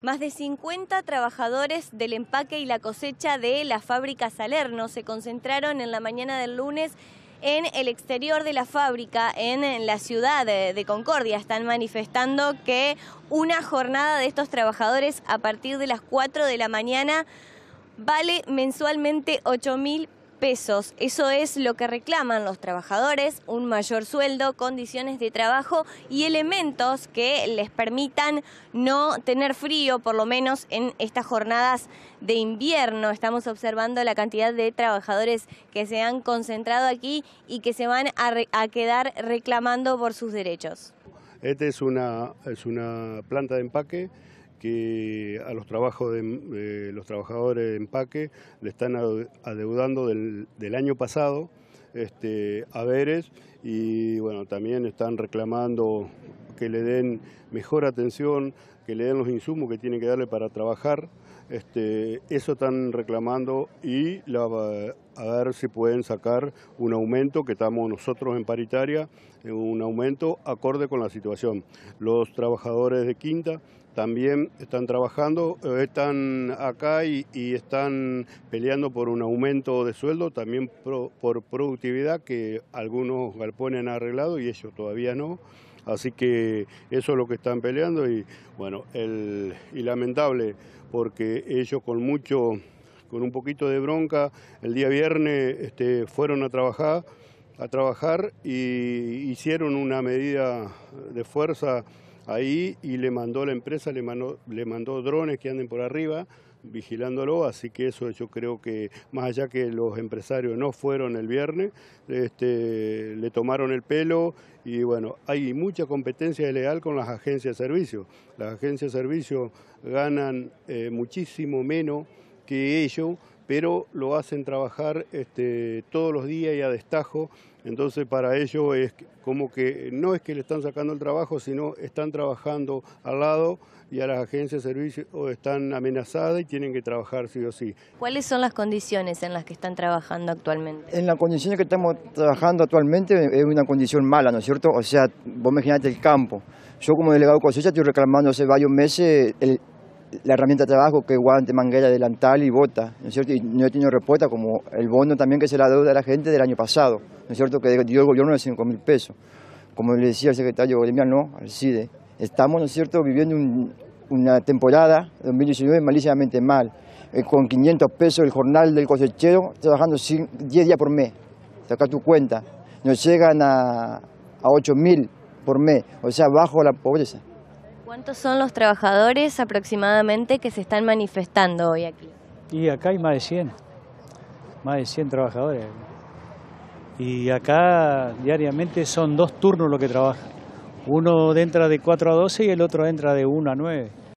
Más de 50 trabajadores del empaque y la cosecha de la fábrica Salerno se concentraron en la mañana del lunes en el exterior de la fábrica, en la ciudad de Concordia. Están manifestando que una jornada de estos trabajadores a partir de las 4 de la mañana vale mensualmente 8.000 mil pesos. Eso es lo que reclaman los trabajadores, un mayor sueldo, condiciones de trabajo y elementos que les permitan no tener frío, por lo menos en estas jornadas de invierno. Estamos observando la cantidad de trabajadores que se han concentrado aquí y que se van a, quedar reclamando por sus derechos. Esta es una, es una planta de empaque que a los trabajos de los trabajadores de empaque le están adeudando del, año pasado este, haberes y bueno también están reclamando que le den mejor atención, que le den los insumos que tienen que darle para trabajar. Este, eso están reclamando y a ver si pueden sacar un aumento, que estamos nosotros en paritaria, eh, un aumento acorde con la situación. Los trabajadores de Quinta también están trabajando, eh, están acá y, están peleando por un aumento de sueldo, también por productividad, que algunos galpones han arreglado y ellos todavía no. Así que eso es lo que están peleando y bueno, el, y lamentable porque ellos con mucho, con un poquito de bronca, el día viernes este, fueron a trabajar, a trabajar y hicieron una medida de fuerza ahí y le mandó la empresa, le mandó, drones que anden por arriba vigilándolo, así que eso yo creo que, más allá que los empresarios no fueron el viernes, este, le tomaron el pelo y bueno, hay mucha competencia ilegal con las agencias de servicio. Las agencias de servicio ganan eh, muchísimo menos que ellos, pero lo hacen trabajar este, todos los días y a destajo entonces para ellos es como que no es que le están sacando el trabajo, sino están trabajando al lado y a las agencias de servicio están amenazadas y tienen que trabajar sí o sí. ¿Cuáles son las condiciones en las que están trabajando actualmente? En las condiciones que estamos trabajando actualmente es una condición mala, ¿no es cierto? O sea, vos imaginate el campo. Yo como delegado de estoy reclamando hace varios meses el la herramienta de trabajo que es guante, manguera, delantal y bota, ¿no es cierto? Y no he tenido respuesta, como el bono también que se la deuda a la gente del año pasado, ¿no es cierto? Que dio el gobierno de 5 mil pesos. Como le decía el secretario Bolivian no, al CIDE. Estamos, ¿no es cierto?, viviendo una temporada, 2019, malísimamente mal. Eh, con 500 pesos el jornal del cosechero, trabajando 10 días por mes. Saca tu cuenta. Nos llegan a, a 8 mil por mes, o sea, bajo la pobreza. ¿Cuántos son los trabajadores aproximadamente que se están manifestando hoy aquí? Y acá hay más de 100, más de 100 trabajadores. Y acá diariamente son dos turnos los que trabajan. Uno entra de 4 a 12 y el otro entra de 1 a 9.